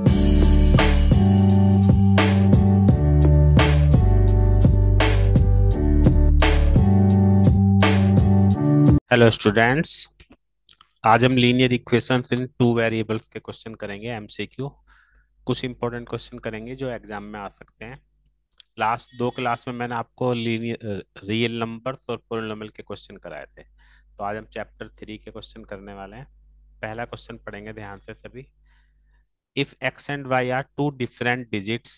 hello students आज हम linear equations in two variables के क्वेश्चन करेंगे एमसीक्यू कुछ इंपॉर्टेंट क्वेश्चन करेंगे जो एग्जाम में आ सकते हैं लास्ट दो क्लास में मैंने आपको लीनियर रियल नंबर्स और पोलिनोमियल के क्वेश्चन कराए थे तो आज हम चैप्टर थ्री के क्वेश्चन करने वाले हैं पहला क्वेश्चन पढ़ेंगे ध्यान से सभी if x and y are two different digits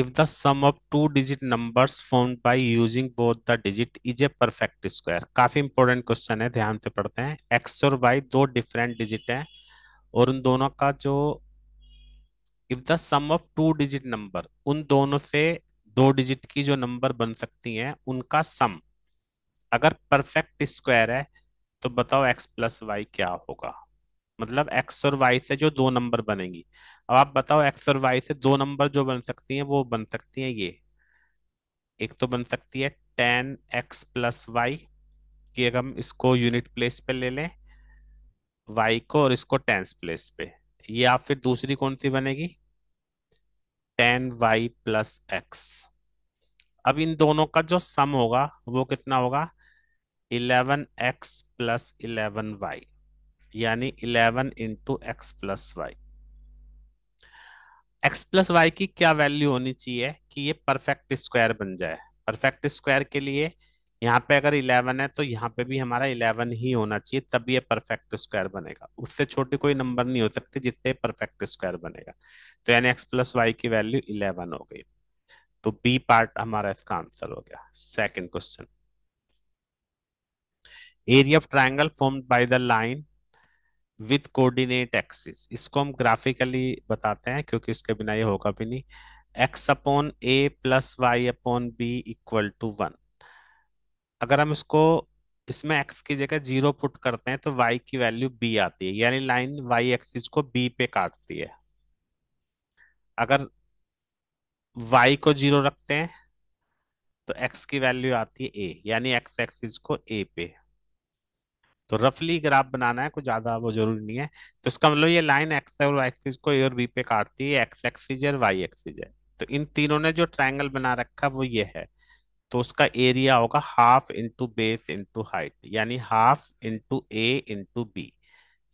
if the sum of two digit numbers formed by using both the digit is a perfect square काफी इंपॉर्टेंट क्वेश्चन है ध्यान से पढ़ते हैं x और y दो डिफरेंट डिजिट है और उन दोनों का जो if the sum of two digit number उन दोनों से दो डिजिट की जो नंबर बन सकती है उनका सम अगर परफेक्ट स्क्वायर है तो बताओ x प्लस वाई क्या होगा मतलब एक्स और वाई से जो दो नंबर बनेंगी अब आप बताओ एक्स और वाई से दो नंबर जो बन सकती हैं वो बन सकती हैं ये एक तो बन सकती है टेन एक्स प्लस वाई कि अगर हम इसको यूनिट प्लेस पे ले लें वाई को और इसको टेंस प्लेस पे ये आप फिर दूसरी कौन सी बनेगी टेन वाई प्लस एक्स अब इन दोनों का जो सम होगा वो कितना होगा eleven x plus eleven y यानी eleven into x plus y x plus y की क्या वैल्यू होनी चाहिए कि ये परफेक्ट स्क्वायर बन जाए परफेक्ट स्क्वायर के लिए यहाँ पे अगर 11 है तो यहाँ पे भी हमारा 11 ही होना चाहिए तब ये परफेक्ट स्क्वायर बनेगा उससे छोटी कोई नंबर नहीं हो सकती जिससे परफेक्ट स्क्वायर बनेगा तो यानी x प्लस वाई की वैल्यू 11 हो गई तो b पार्ट हमारा इसका आंसर हो गया second question area of triangle form by the line with coordinate axis इसको हम ग्राफिकली बताते हैं क्योंकि इसके बिना ये होगा भी नहीं x upon a plus y upon b equal to one अगर हम इसको इसमें एक्स की जगह जीरो पुट करते हैं तो वाई की वैल्यू बी आती है यानी लाइन वाई एक्सिस को बी पे काटती है अगर वाई को जीरो रखते हैं तो एक्स की वैल्यू आती है ए यानी एक्स एक्सिस को ए पे तो रफली ग्राफ बनाना है कुछ ज्यादा वो जरूरी नहीं है तो इसका मतलब ये लाइन एक्स और एक्सिस को ए और बी पे काटती है एक्स एक्सिज और वाई एक्सिज है तो इन तीनों ने जो ट्राइंगल बना रखा वो ये है तो उसका एरिया होगा half into base into height यानी half into a into b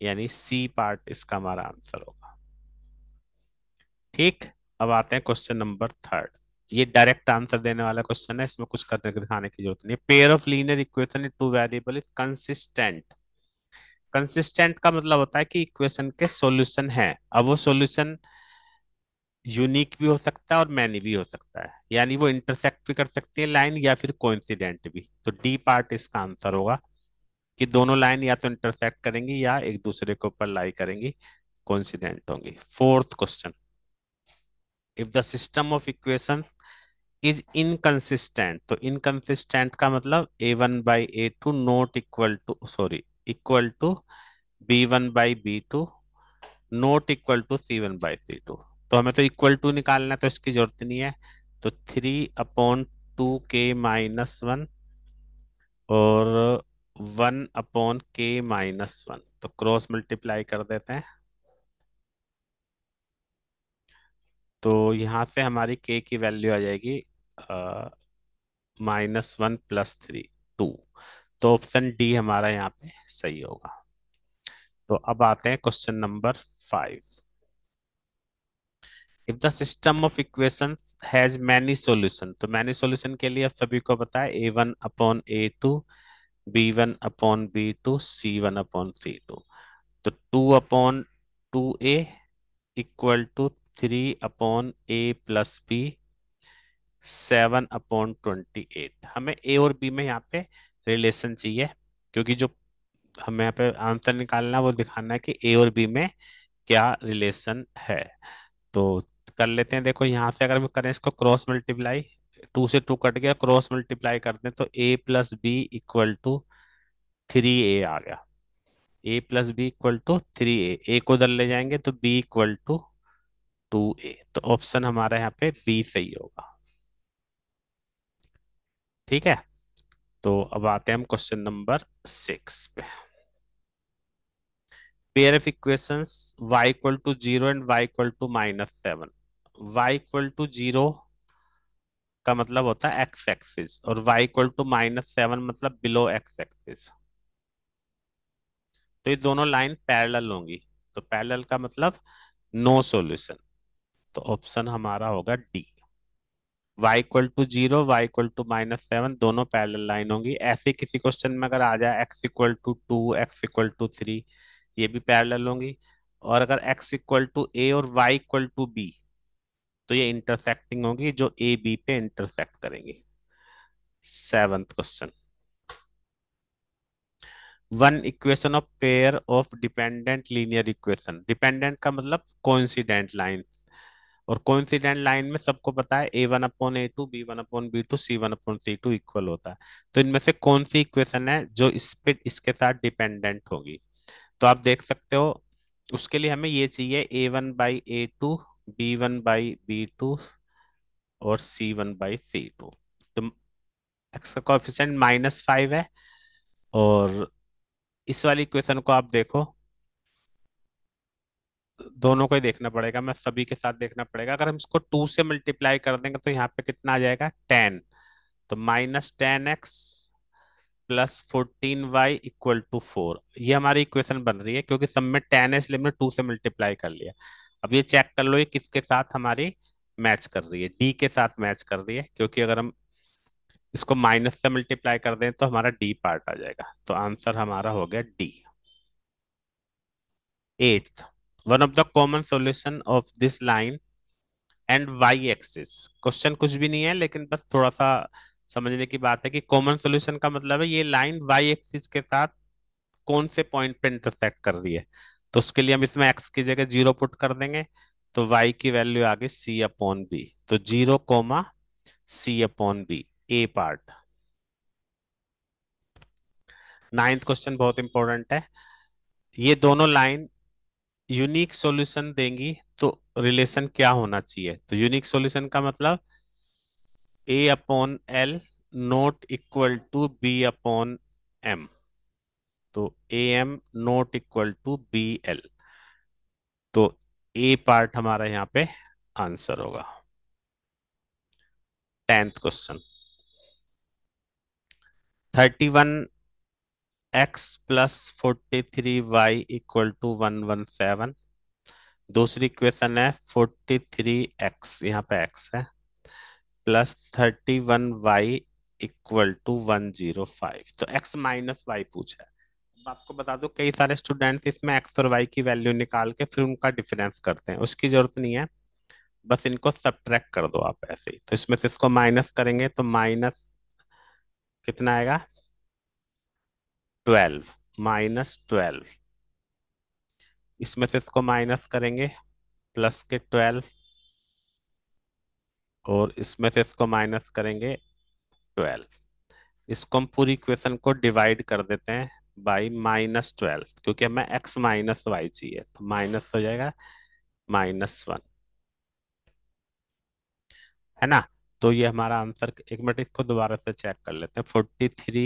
यानी सी पार्ट इसका हमारा आंसर होगा ठीक अब आते हैं क्वेश्चन नंबर थर्ड ये डायरेक्ट आंसर देने वाला क्वेश्चन है इसमें कुछ करने दिखाने की जरूरत नहीं pair of linear equation two variable is consistent consistent का मतलब होता है कि इक्वेशन के सॉल्यूशन है अब वो सॉल्यूशन यूनिक भी हो सकता है और मैनी भी हो सकता है यानी वो इंटरसेक्ट भी कर सकती है लाइन या फिर कोइंसिडेंट भी तो डी पार्ट इसका आंसर होगा कि दोनों लाइन या तो इंटरसेक्ट करेंगी या एक दूसरे के ऊपर लाई करेंगी कोइंसिडेंट होंगी fourth question if the system of equation is inconsistent तो इनकंसिस्टेंट का मतलब a one by a two not equal to sorry equal to b one by b two not equal to c one by c two तो हमें तो equal to निकालना है तो इसकी जरूरत नहीं है तो थ्री अपॉन टू के माइनस वन और वन अपॉन के माइनस वन तो क्रॉस मल्टीप्लाई कर देते हैं तो यहाँ से हमारी के की वैल्यू आ जाएगी minus one plus three two तो ऑप्शन डी हमारा यहाँ पे सही होगा तो अब आते हैं question number five if the system of equation has many solution तो मैनी सोल्यूशन के लिए आप सभी को बताए a one upon a two b one upon b two c one upon c two तो two upon two a equal to three upon a plus b seven upon twenty eight हमें a और B में यहाँ पे relation चाहिए क्योंकि जो हमें यहाँ पे आंसर निकालना है वो दिखाना है कि ए और बी में क्या रिलेशन है तो कर लेते हैं देखो यहाँ से अगर हम करें इसको क्रॉस मल्टीप्लाई टू से टू कट गया क्रॉस मल्टीप्लाई करते हैं तो a plus b equal to three a आ गया a plus b equal to three a a को उधर ले जाएंगे तो b equal to two a तो ऑप्शन हमारा यहाँ पे बी सही होगा ठीक है तो अब आते हैं हम क्वेश्चन नंबर सिक्स पे pair of equations y equal to zero and y equal to minus seven y equal to zero का मतलब होता है एक्स एक्सिस और y equal to minus seven मतलब बिलो एक्स एक्सिस तो ये दोनों लाइन पैरेलल होंगी तो पैरेलल का मतलब नो सॉल्यूशन तो ऑप्शन हमारा होगा D y equal to zero y equal to minus seven दोनों पैरेलल लाइन होंगी ऐसे किसी क्वेश्चन में अगर आ जाए x equal to two x equal to three ये भी पैरेलल होंगी और अगर x इक्वल टू ए और y इक्वल टू बी तो ये इंटरसेक्टिंग होगी जो ए बी पे इंटरसेक्ट करेंगी seventh question one equation of pair of dependent linear equation dependent का मतलब कोइंसिडेंट लाइंस और कोइंसिडेंट लाइन में सबको पता है a one upon a two b one upon b two c one upon c two equal होता है तो इनमें से कौन सी इक्वेशन है जो इस पे इसके साथ डिपेंडेंट होगी तो आप देख सकते हो उसके लिए हमें ये चाहिए a one by a two b one by b two और c one by c two तो एक्स का माइनस फाइव है और इस वाली इक्वेशन को आप देखो दोनों को ही देखना पड़ेगा मैं सभी के साथ देखना पड़ेगा अगर हम इसको टू से मल्टीप्लाई कर देंगे तो यहाँ पे कितना आ जाएगा टेन तो minus ten x plus fourteen y equal to four ये हमारी इक्वेशन बन रही है क्योंकि सब में टेन है इसलिए हमने टू से मल्टीप्लाई कर लिया अब ये चेक कर लो ये किसके साथ हमारी मैच कर रही है डी के साथ मैच कर रही है क्योंकि अगर हम इसको माइनस से मल्टीप्लाई कर दें तो हमारा डी पार्ट आ जाएगा तो आंसर हमारा हो गया D eighth one of the common solution of this line and y axis question कुछ भी नहीं है लेकिन बस थोड़ा सा समझने की बात है कि कॉमन सॉल्यूशन का मतलब है ये लाइन वाई एक्सिस के साथ कौन से पॉइंट पे इंटरसेक्ट कर रही है तो उसके लिए हम इसमें एक्स की जगह जीरो पुट कर देंगे तो वाई की वैल्यू आ गई सी अपॉन बी तो zero comma c upon b a part ninth question बहुत इंपॉर्टेंट है ये दोनों लाइन यूनिक सॉल्यूशन देंगी तो रिलेशन क्या होना चाहिए तो यूनिक सॉल्यूशन का मतलब a upon l not equal to b upon m तो a m not equal to b l तो ए पार्ट हमारा यहाँ पे आंसर होगा tenth question thirty one x plus forty three y equal to one one seven दूसरी equation है forty three x यहाँ पे एक्स है plus thirty one y equal to one zero five तो एक्स माइनस वाई पूछा है अब आपको बता दो कई सारे स्टूडेंट्स इसमें एक्स और वाई की वैल्यू निकाल के फिर उनका डिफरेंस करते हैं उसकी जरूरत नहीं है बस इनको सब्ट्रैक्ट कर दो आप ऐसे ही तो इसमें से इसको माइनस करेंगे तो माइनस कितना आएगा ट्वेल्व माइनस ट्वेल्व इसमें से इसको माइनस करेंगे प्लस के ट्वेल्व और इसमें से इसको माइनस करेंगे ट्वेल्व इसको हम पूरी इक्वेशन को डिवाइड कर देते हैं बाई माइनस ट्वेल्व क्योंकि हमें एक्स माइनस वाई चाहिए तो माइनस हो जाएगा माइनस वन है ना तो ये हमारा आंसर एक मिनट इसको दोबारा से चेक कर लेते हैं फोर्टी थ्री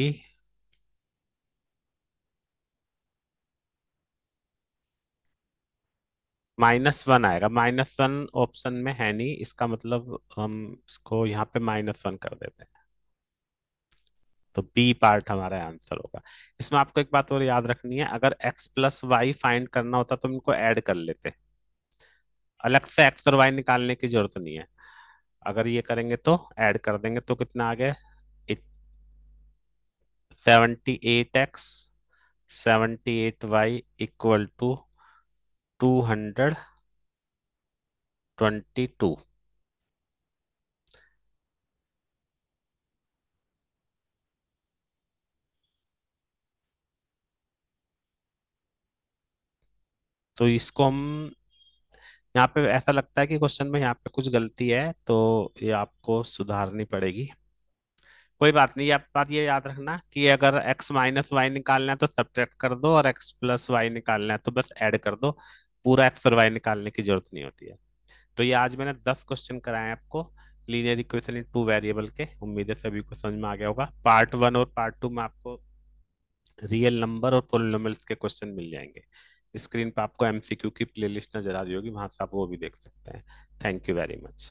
माइनस वन आएगा माइनस वन ऑप्शन में है नहीं इसका मतलब हम इसको यहाँ पे माइनस वन कर देते हैं तो बी पार्ट हमारा आंसर होगा इसमें आपको एक बात और याद रखनी है अगर एक्स प्लस वाई फाइंड करना होता तो इनको ऐड कर लेते अलग से एक्स और वाई निकालने की जरूरत नहीं है अगर ये करेंगे तो ऐड कर देंगे तो कितना आ गया seventy eight x seventy eight y equal to two hundred twenty two तो इसको हम यहाँ पे ऐसा लगता है कि क्वेश्चन में यहाँ पे कुछ गलती है तो ये आपको सुधारनी पड़ेगी कोई बात नहीं आप बात ये याद रखना कि अगर x माइनस वाई निकालना है तो सब कर दो और x प्लस वाई निकालना है तो बस ऐड कर दो पूरा एक्स और वाई निकालने की जरूरत नहीं होती है तो ये आज मैंने दस क्वेश्चन कराए आपको linear equation in two variable के उम्मीद है सभी को समझ में आ गया होगा पार्ट वन और पार्ट टू में आपको रियल नंबर और पोलिनोमल्स के क्वेश्चन मिल जाएंगे स्क्रीन पर आपको एमसीक्यू की प्लेलिस्ट नजर आ रही होगी वहां से आप वो भी देख सकते हैं थैंक यू वेरी मच